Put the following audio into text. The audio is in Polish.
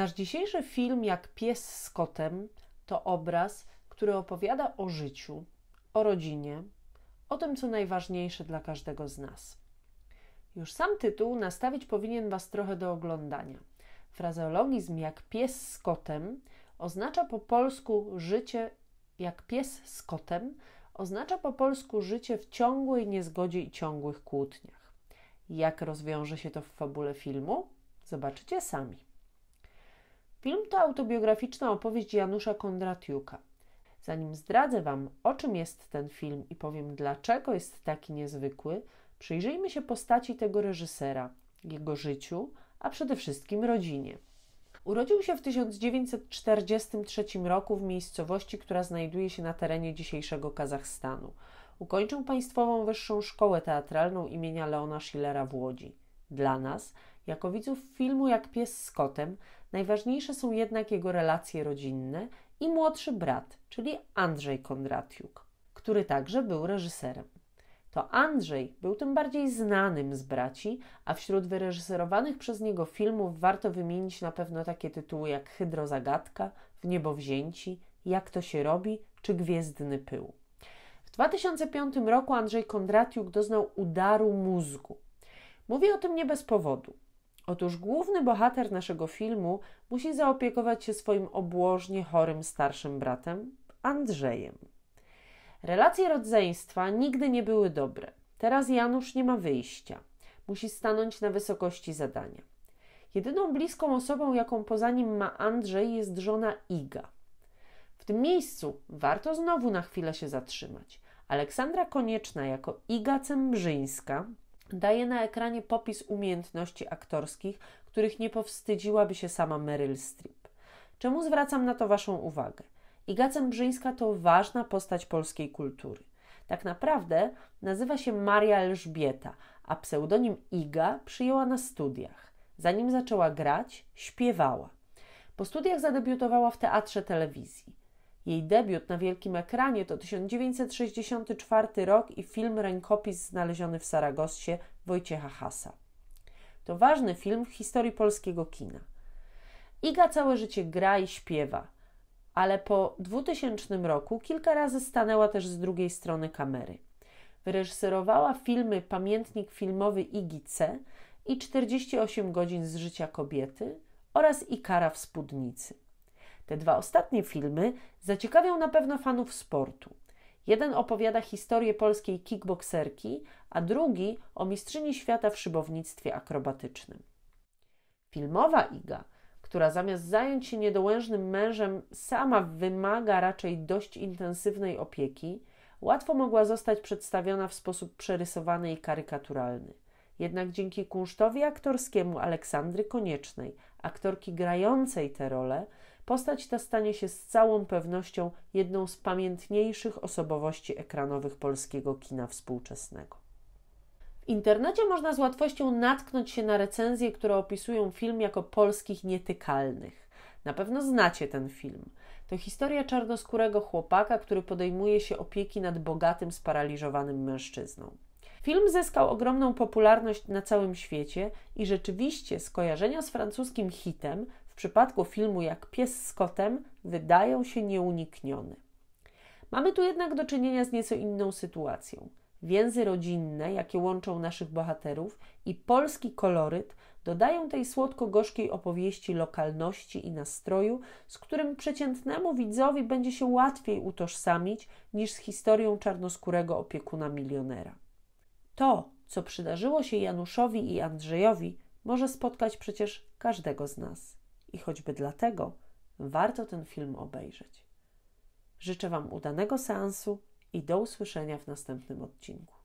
Nasz dzisiejszy film, jak pies z kotem, to obraz, który opowiada o życiu, o rodzinie, o tym, co najważniejsze dla każdego z nas. Już sam tytuł nastawić powinien Was trochę do oglądania. Frazeologizm jak pies z kotem oznacza po polsku życie jak pies z kotem, oznacza po polsku życie w ciągłej niezgodzie i ciągłych kłótniach. Jak rozwiąże się to w fabule filmu? Zobaczycie sami. Film to autobiograficzna opowieść Janusza Kondratiuka. Zanim zdradzę Wam, o czym jest ten film i powiem, dlaczego jest taki niezwykły, przyjrzyjmy się postaci tego reżysera, jego życiu, a przede wszystkim rodzinie. Urodził się w 1943 roku w miejscowości, która znajduje się na terenie dzisiejszego Kazachstanu. Ukończył Państwową Wyższą Szkołę Teatralną imienia Leona Schillera w Łodzi. Dla nas, jako widzów filmu Jak pies z kotem, najważniejsze są jednak jego relacje rodzinne i młodszy brat, czyli Andrzej Kondratiuk, który także był reżyserem. To Andrzej był tym bardziej znanym z braci, a wśród wyreżyserowanych przez niego filmów warto wymienić na pewno takie tytuły jak Hydrozagadka, W niebowzięci, Jak to się robi czy Gwiezdny pył. W 2005 roku Andrzej Kondratiuk doznał udaru mózgu. Mówię o tym nie bez powodu. Otóż główny bohater naszego filmu musi zaopiekować się swoim obłożnie chorym starszym bratem, Andrzejem. Relacje rodzeństwa nigdy nie były dobre. Teraz Janusz nie ma wyjścia. Musi stanąć na wysokości zadania. Jedyną bliską osobą, jaką poza nim ma Andrzej, jest żona Iga. W tym miejscu warto znowu na chwilę się zatrzymać. Aleksandra Konieczna jako Iga Cembrzyńska daje na ekranie popis umiejętności aktorskich, których nie powstydziłaby się sama Meryl Streep. Czemu zwracam na to Waszą uwagę? Iga Brzyńska to ważna postać polskiej kultury. Tak naprawdę nazywa się Maria Elżbieta, a pseudonim Iga przyjęła na studiach. Zanim zaczęła grać, śpiewała. Po studiach zadebiutowała w teatrze telewizji. Jej debiut na wielkim ekranie to 1964 rok i film Rękopis znaleziony w Saragoscie Wojciecha Hasa. To ważny film w historii polskiego kina. Iga całe życie gra i śpiewa, ale po 2000 roku kilka razy stanęła też z drugiej strony kamery. Wyreżyserowała filmy Pamiętnik filmowy Igi C i 48 godzin z życia kobiety oraz Ikara w spódnicy. Te dwa ostatnie filmy zaciekawią na pewno fanów sportu. Jeden opowiada historię polskiej kickbokserki, a drugi o mistrzyni świata w szybownictwie akrobatycznym. Filmowa Iga, która zamiast zająć się niedołężnym mężem, sama wymaga raczej dość intensywnej opieki, łatwo mogła zostać przedstawiona w sposób przerysowany i karykaturalny. Jednak dzięki kunsztowi aktorskiemu Aleksandry Koniecznej, aktorki grającej tę rolę, Postać ta stanie się z całą pewnością jedną z pamiętniejszych osobowości ekranowych polskiego kina współczesnego. W internecie można z łatwością natknąć się na recenzje, które opisują film jako polskich nietykalnych. Na pewno znacie ten film. To historia czarnoskórego chłopaka, który podejmuje się opieki nad bogatym, sparaliżowanym mężczyzną. Film zyskał ogromną popularność na całym świecie i rzeczywiście skojarzenia z francuskim hitem przypadku filmu jak Pies z kotem wydają się nieuniknione. Mamy tu jednak do czynienia z nieco inną sytuacją. Więzy rodzinne, jakie łączą naszych bohaterów i polski koloryt dodają tej słodko-gorzkiej opowieści lokalności i nastroju, z którym przeciętnemu widzowi będzie się łatwiej utożsamić niż z historią czarnoskórego opiekuna milionera. To, co przydarzyło się Januszowi i Andrzejowi, może spotkać przecież każdego z nas i choćby dlatego warto ten film obejrzeć. Życzę Wam udanego seansu i do usłyszenia w następnym odcinku.